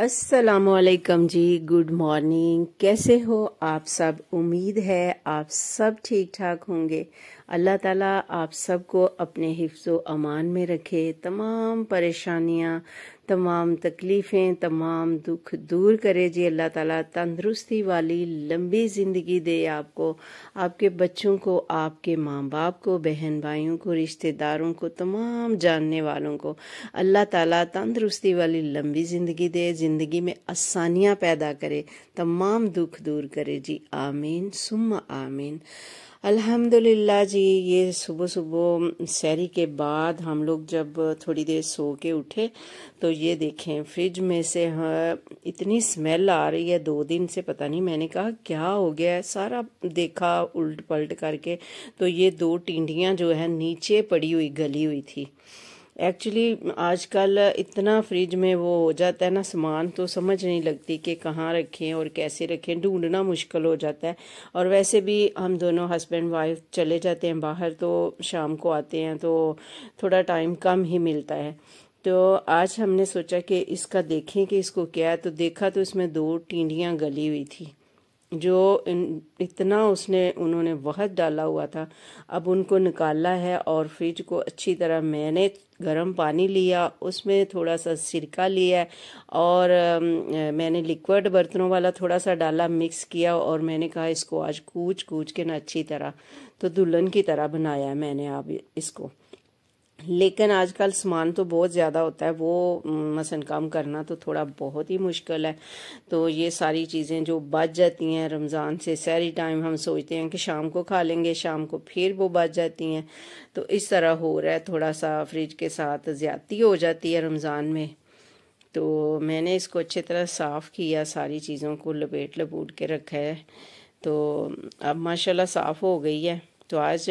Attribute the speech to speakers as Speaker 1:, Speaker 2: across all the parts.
Speaker 1: असलकम जी good morning कैसे हो आप सब उम्मीद है आप सब ठीक ठाक होंगे अल्लाह ताला आप सबको अपने हिफ्ज़ अमान में रखे तमाम परेशानियां तमाम तकलीफ़ें तमाम दुख दूर करे जी अल्लाह ताला तंदरुस्ती वाली लंबी ज़िंदगी दे आपको आपके बच्चों को आपके माँ बाप को बहन भाइयों को रिश्तेदारों को तमाम जानने वालों को अल्लाह ताला तंदरुस्ती वाली लंबी ज़िंदगी दे ज़िंदगी में आसानियाँ पैदा करे तमाम दुख दूर करे जी आमीन सुम आमीन अल्हम्दुलिल्लाह जी ये सुबह सुबह सैरी के बाद हम लोग जब थोड़ी देर सो के उठे तो ये देखें फ्रिज में से हाँ, इतनी स्मेल आ रही है दो दिन से पता नहीं मैंने कहा क्या हो गया है सारा देखा उल्ट पलट करके तो ये दो टिंडियाँ जो है नीचे पड़ी हुई गली हुई थी एक्चुअली आजकल इतना फ्रिज में वो हो जाता है ना सामान तो समझ नहीं लगती कि कहाँ रखें और कैसे रखें ढूंढना मुश्किल हो जाता है और वैसे भी हम दोनों हस्बैंड वाइफ चले जाते हैं बाहर तो शाम को आते हैं तो थोड़ा टाइम कम ही मिलता है तो आज हमने सोचा कि इसका देखें कि इसको क्या है तो देखा तो इसमें दो टीढ़ियाँ गली हुई थी जो इतना उसने उन्होंने वहद डाला हुआ था अब उनको निकालना है और फ्रिज को अच्छी तरह मैंने गर्म पानी लिया उसमें थोड़ा सा सिरका लिया और मैंने लिक्विड बर्तनों वाला थोड़ा सा डाला मिक्स किया और मैंने कहा इसको आज कूच कूच के ना अच्छी तरह तो दुल्हन की तरह बनाया मैंने अब इसको लेकिन आजकल सामान तो बहुत ज़्यादा होता है वो मसन काम करना तो थोड़ा बहुत ही मुश्किल है तो ये सारी चीज़ें जो बच जाती हैं रमज़ान से सारी टाइम हम सोचते हैं कि शाम को खा लेंगे शाम को फिर वो बच जाती हैं तो इस तरह हो रहा है थोड़ा सा फ्रिज के साथ ज़्यादती हो जाती है रमज़ान में तो मैंने इसको अच्छी तरह साफ़ किया सारी चीज़ों को लपेट लपूट के रखा है तो अब माशाला साफ़ हो गई है तो आज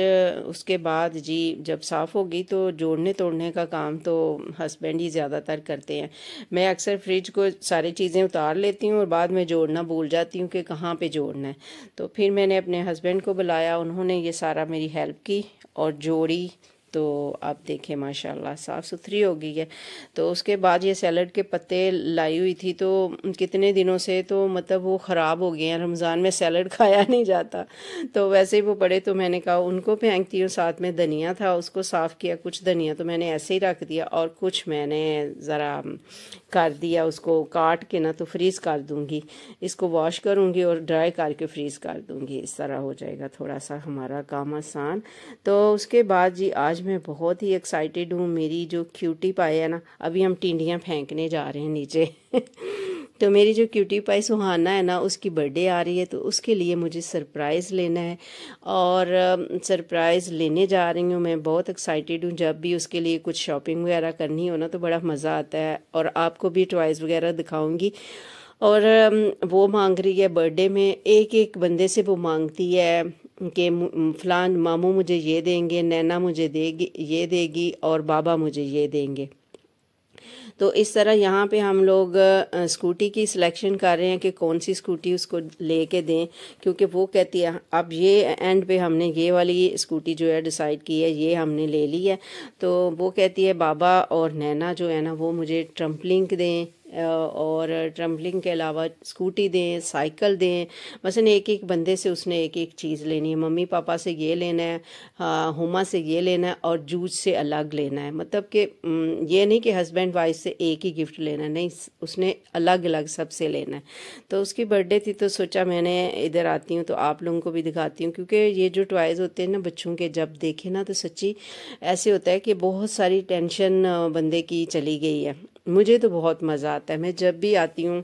Speaker 1: उसके बाद जी जब साफ़ होगी तो जोड़ने तोड़ने का काम तो हस्बैंड ही ज़्यादातर करते हैं मैं अक्सर फ्रिज को सारी चीज़ें उतार लेती हूँ और बाद में जोड़ना भूल जाती हूँ कि कहाँ पे जोड़ना है तो फिर मैंने अपने हस्बैंड को बुलाया उन्होंने ये सारा मेरी हेल्प की और जोड़ी तो आप देखें माशाल्लाह साफ़ सुथरी हो गई है तो उसके बाद ये सैलड के पत्ते लाई हुई थी तो कितने दिनों से तो मतलब वो ख़राब हो गए हैं रमज़ान में सैलड खाया नहीं जाता तो वैसे ही वो पड़े तो मैंने कहा उनको फेंकती हूँ साथ में धनिया था उसको साफ़ किया कुछ धनिया तो मैंने ऐसे ही रख दिया और कुछ मैंने ज़रा कर दिया उसको काट के ना तो फ्रीज़ कर दूँगी इसको वॉश करूँगी और ड्राई करके फ्रीज़ कर दूँगी इस तरह हो जाएगा थोड़ा सा हमारा काम आसान तो उसके बाद जी आज आज मैं बहुत ही एक्साइटेड हूँ मेरी जो क्यूटी पाई है ना अभी हम टिंडियाँ फेंकने जा रहे हैं नीचे तो मेरी जो क्यूटी पाई सुहाना है ना उसकी बर्थडे आ रही है तो उसके लिए मुझे सरप्राइज़ लेना है और सरप्राइज़ लेने जा रही हूँ मैं बहुत एक्साइटेड हूँ जब भी उसके लिए कुछ शॉपिंग वगैरह करनी हो ना तो बड़ा मज़ा आता है और आपको भी टॉयज़ वगैरह दिखाऊँगी और वो मांग रही है बर्थडे में एक एक बंदे से वो मांगती है कि फलान मामू मुझे ये देंगे नैना मुझे देगी ये देगी और बाबा मुझे ये देंगे तो इस तरह यहाँ पे हम लोग स्कूटी की सिलेक्शन कर रहे हैं कि कौन सी स्कूटी उसको ले कर दें क्योंकि वो कहती है अब ये एंड पे हमने ये वाली स्कूटी जो है डिसाइड की है ये हमने ले ली है तो वो कहती है बाबा और नैना जो है ना वो मुझे ट्रम्पलिंग दें और ट्रम्बलिंग के अलावा स्कूटी दें साइकिल दें मसलन एक एक बंदे से उसने एक एक चीज़ लेनी है मम्मी पापा से ये लेना है हाँ, हुमा से ये लेना है और जूझ से अलग लेना है मतलब कि ये नहीं कि हस्बैंड वाइफ से एक ही गिफ्ट लेना है नहीं उसने अलग अलग सबसे लेना है तो उसकी बर्थडे थी तो सोचा मैंने इधर आती हूँ तो आप लोगों को भी दिखाती हूँ क्योंकि ये जो टॉयज़ होते हैं ना बच्चों के जब देखे ना तो सच्ची ऐसे होता है कि बहुत सारी टेंशन बंदे की चली गई है मुझे तो बहुत मज़ा आता है मैं जब भी आती हूँ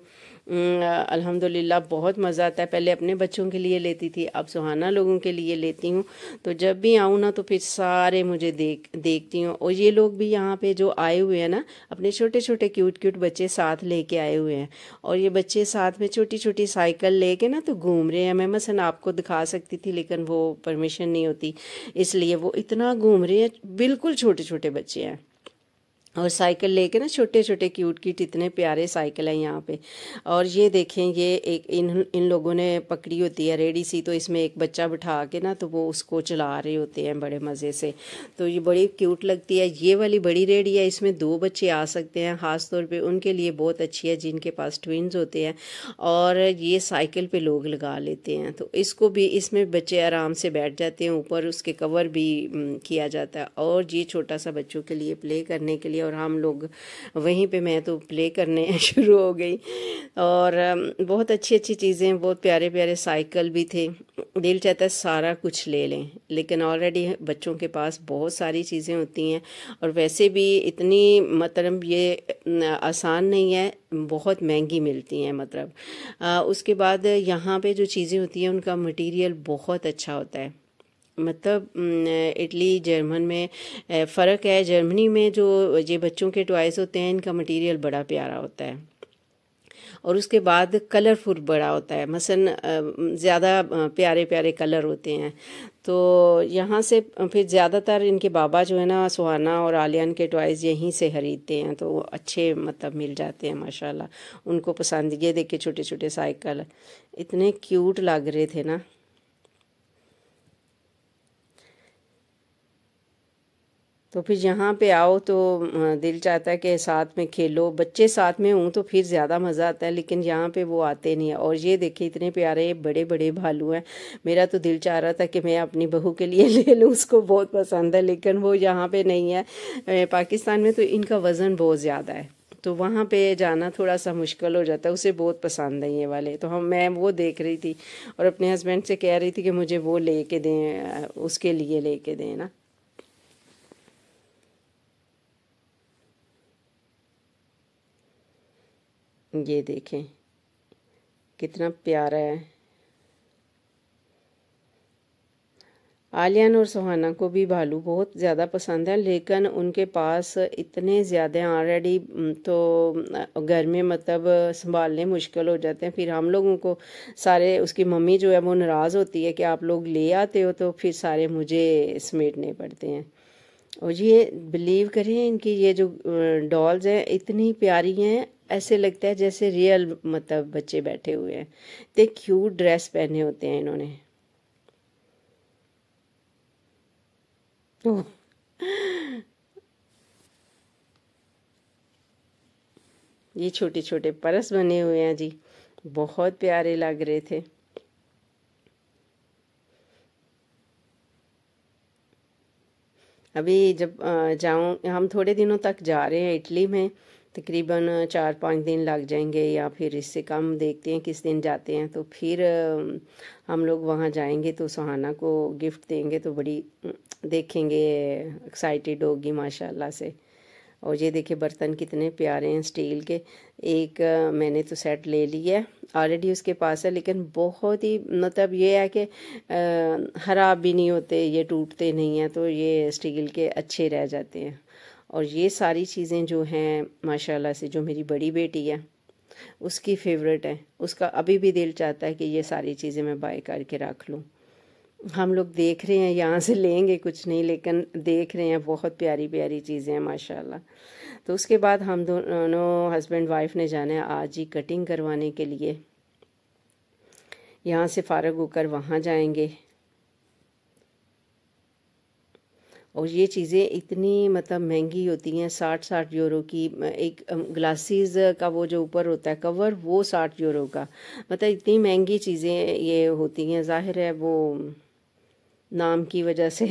Speaker 1: अल्हम्दुलिल्लाह बहुत मज़ा आता है पहले अपने बच्चों के लिए लेती थी अब सुहाना लोगों के लिए लेती हूँ तो जब भी आऊँ ना तो फिर सारे मुझे देख देखती हूँ और ये लोग भी यहाँ पे जो आए हुए हैं ना अपने छोटे छोटे क्यूट क्यूट बच्चे साथ लेके आए हुए हैं और ये बच्चे साथ में छोटी छोटी साइकिल कर ना तो घूम रहे हैं मैं मसन आपको दिखा सकती थी लेकिन वो परमिशन नहीं होती इसलिए वो इतना घूम रहे हैं बिल्कुल छोटे छोटे बच्चे हैं और साइकिल लेके ना छोटे छोटे क्यूट क्यूट इतने प्यारे साइकिल हैं यहाँ पे और ये देखें ये एक इन इन लोगों ने पकड़ी होती है रेडी सी तो इसमें एक बच्चा बिठा के ना तो वो उसको चला रहे होते हैं बड़े मज़े से तो ये बड़ी क्यूट लगती है ये वाली बड़ी रेडी है इसमें दो बच्चे आ सकते हैं ख़ास तौर पर उनके लिए बहुत अच्छी है जिनके पास ट्विन्स होते हैं और ये साइकिल पर लोग लगा लेते हैं तो इसको भी इसमें बच्चे आराम से बैठ जाते हैं ऊपर उसके कवर भी किया जाता है और ये छोटा सा बच्चों के लिए प्ले करने के लिए और हम लोग वहीं पे मैं तो प्ले करने शुरू हो गई और बहुत अच्छी अच्छी चीज़ें बहुत प्यारे प्यारे साइकिल भी थे दिल चाहता है सारा कुछ ले लें लेकिन ऑलरेडी बच्चों के पास बहुत सारी चीज़ें होती हैं और वैसे भी इतनी मतलब ये आसान नहीं है बहुत महंगी मिलती हैं मतलब आ, उसके बाद यहाँ पे जो चीज़ें होती हैं उनका मटेरियल बहुत अच्छा होता है मतलब इटली जर्मन में फ़र्क है जर्मनी में जो ये बच्चों के टॉयज़ होते हैं इनका मटेरियल बड़ा प्यारा होता है और उसके बाद कलरफुल बड़ा होता है मसन ज़्यादा प्यारे प्यारे कलर होते हैं तो यहाँ से फिर ज़्यादातर इनके बाबा जो है ना सुहाना और आलियान के टॉयज़ यहीं से खरीदते हैं तो वो अच्छे मतलब मिल जाते हैं माशाल्लाह उनको पसंद ये देखे छोटे छोटे साइकिल इतने क्यूट लग रहे थे ना तो फिर यहाँ पे आओ तो दिल चाहता है कि साथ में खेलो बच्चे साथ में हों तो फिर ज़्यादा मज़ा आता है लेकिन यहाँ पे वो आते नहीं है और ये देखिए इतने प्यारे बड़े बड़े भालू हैं मेरा तो दिल चाह रहा था कि मैं अपनी बहू के लिए ले लूँ उसको बहुत पसंद है लेकिन वो यहाँ पे नहीं है पाकिस्तान में तो इनका वज़न बहुत ज़्यादा है तो वहाँ पे जाना थोड़ा सा मुश्किल हो जाता है उसे बहुत पसंद है ये वाले तो हम मैं वो देख रही थी और अपने हस्बैंड से कह रही थी कि मुझे वो ले दें उसके लिए ले दें ना ये देखें कितना प्यारा है आलियान और सुहाना को भी भालू बहुत ज़्यादा पसंद है लेकिन उनके पास इतने ज़्यादा ऑलरेडी तो घर में मतलब संभालने मुश्किल हो जाते हैं फिर हम लोगों को सारे उसकी मम्मी जो है वो नाराज़ होती है कि आप लोग ले आते हो तो फिर सारे मुझे समेटने पड़ते हैं और ये बिलीव करें इनकी ये जो डॉल्स हैं इतनी प्यारी हैं ऐसे लगता है जैसे रियल मतलब बच्चे बैठे हुए हैं ते क्यूट ड्रेस पहने होते हैं इन्होंने ये छोटे छोटे परस बने हुए हैं जी बहुत प्यारे लग रहे थे अभी जब जाऊं हम थोड़े दिनों तक जा रहे हैं इटली में तकरीबन चार पाँच दिन लग जाएंगे या फिर इससे कम देखते हैं किस दिन जाते हैं तो फिर हम लोग वहाँ जाएंगे तो सुहाना को गिफ्ट देंगे तो बड़ी देखेंगे एक्साइटेड होगी माशाल्लाह से और ये देखिए बर्तन कितने प्यारे हैं स्टील के एक मैंने तो सेट ले लिया है ऑलरेडी उसके पास है लेकिन बहुत ही मतलब ये है कि ख़राब भी नहीं होते ये टूटते नहीं हैं तो ये स्टील के अच्छे रह जाते हैं और ये सारी चीज़ें जो हैं माशाल्लाह से जो मेरी बड़ी बेटी है उसकी फेवरेट है उसका अभी भी दिल चाहता है कि ये सारी चीज़ें मैं बाय करके रख लूँ हम लोग देख रहे हैं यहाँ से लेंगे कुछ नहीं लेकिन देख रहे हैं बहुत प्यारी प्यारी चीज़ें हैं माशाला तो उसके बाद हम दोनों हस्बैंड वाइफ ने जाना है आज ही कटिंग करवाने के लिए यहाँ से फारग होकर वहाँ जाएंगे और ये चीज़ें इतनी मतलब महंगी होती हैं साठ साठ यूरो की एक ग्लासेस का वो जो ऊपर होता है कवर वो साठ यूरो का मतलब इतनी महंगी चीज़ें ये होती हैं ज़ाहिर है वो नाम की वजह से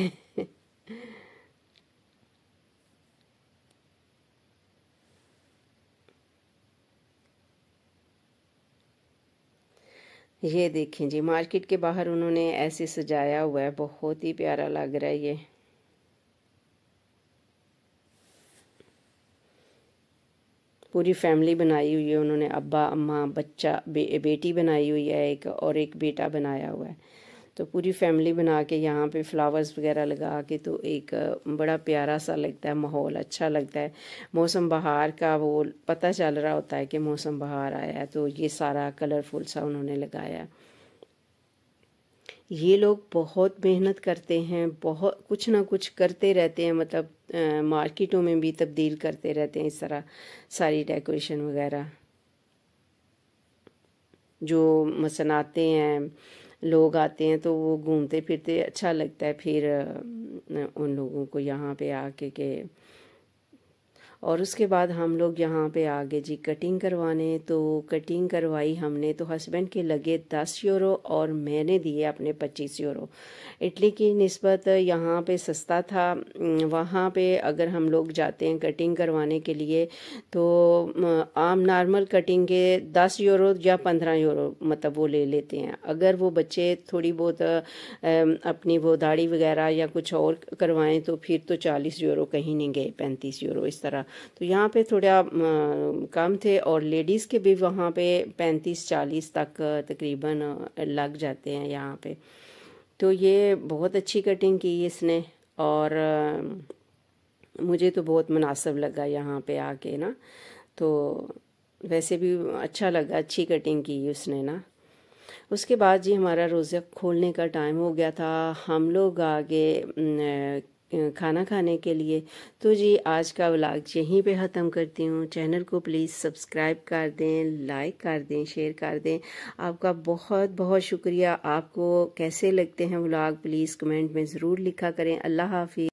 Speaker 1: ये देखें जी मार्केट के बाहर उन्होंने ऐसे सजाया हुआ है बहुत ही प्यारा लग रहा है ये पूरी फैमिली बनाई हुई है उन्होंने अब्बा अम्मा बच्चा बे, बेटी बनाई हुई है एक और एक बेटा बनाया हुआ है तो पूरी फैमिली बना के यहाँ पे फ्लावर्स वगैरह लगा के तो एक बड़ा प्यारा सा लगता है माहौल अच्छा लगता है मौसम बहार का वो पता चल रहा होता है कि मौसम बहार आया है तो ये सारा कलरफुल सा उन्होंने लगाया ये लोग बहुत मेहनत करते हैं बहुत कुछ ना कुछ करते रहते हैं मतलब आ, मार्केटों में भी तब्दील करते रहते हैं इस तरह सारी डेकोरेशन वगैरह जो मसन आते हैं लोग आते हैं तो वो घूमते फिरते अच्छा लगता है फिर उन लोगों को यहाँ पे आके के, के और उसके बाद हम लोग यहाँ पे आगे जी कटिंग करवाने तो कटिंग करवाई हमने तो हस्बैंड के लगे दस यूरो और मैंने दिए अपने पच्चीस यूरो इटली की नस्बत यहाँ पे सस्ता था वहाँ पे अगर हम लोग जाते हैं कटिंग करवाने के लिए तो आम नॉर्मल कटिंग के दस यूरो या पंद्रह यूरो मतलब वो ले लेते हैं अगर वो बच्चे थोड़ी बहुत अपनी वो दाढ़ी वगैरह या कुछ और करवाएँ तो फिर तो चालीस यूरो कहीं नहीं गए पैंतीस यूरो इस तरह तो यहाँ पे थोड़ा कम थे और लेडीज़ के भी वहाँ पे पैंतीस चालीस तक तकरीबन लग जाते हैं यहाँ पे तो ये बहुत अच्छी कटिंग की इसने और मुझे तो बहुत मुनासब लगा यहाँ पे आके ना तो वैसे भी अच्छा लगा अच्छी कटिंग की उसने ना उसके बाद जी हमारा रोज़ा खोलने का टाइम हो गया था हम लोग आगे खाना खाने के लिए तो जी आज का व्लाग यहीं पे ख़त्म करती हूँ चैनल को प्लीज़ सब्सक्राइब कर दें लाइक कर दें शेयर कर दें आपका बहुत बहुत शुक्रिया आपको कैसे लगते हैं व्लाग प्लीज़ कमेंट में ज़रूर लिखा करें अल्लाह हाफि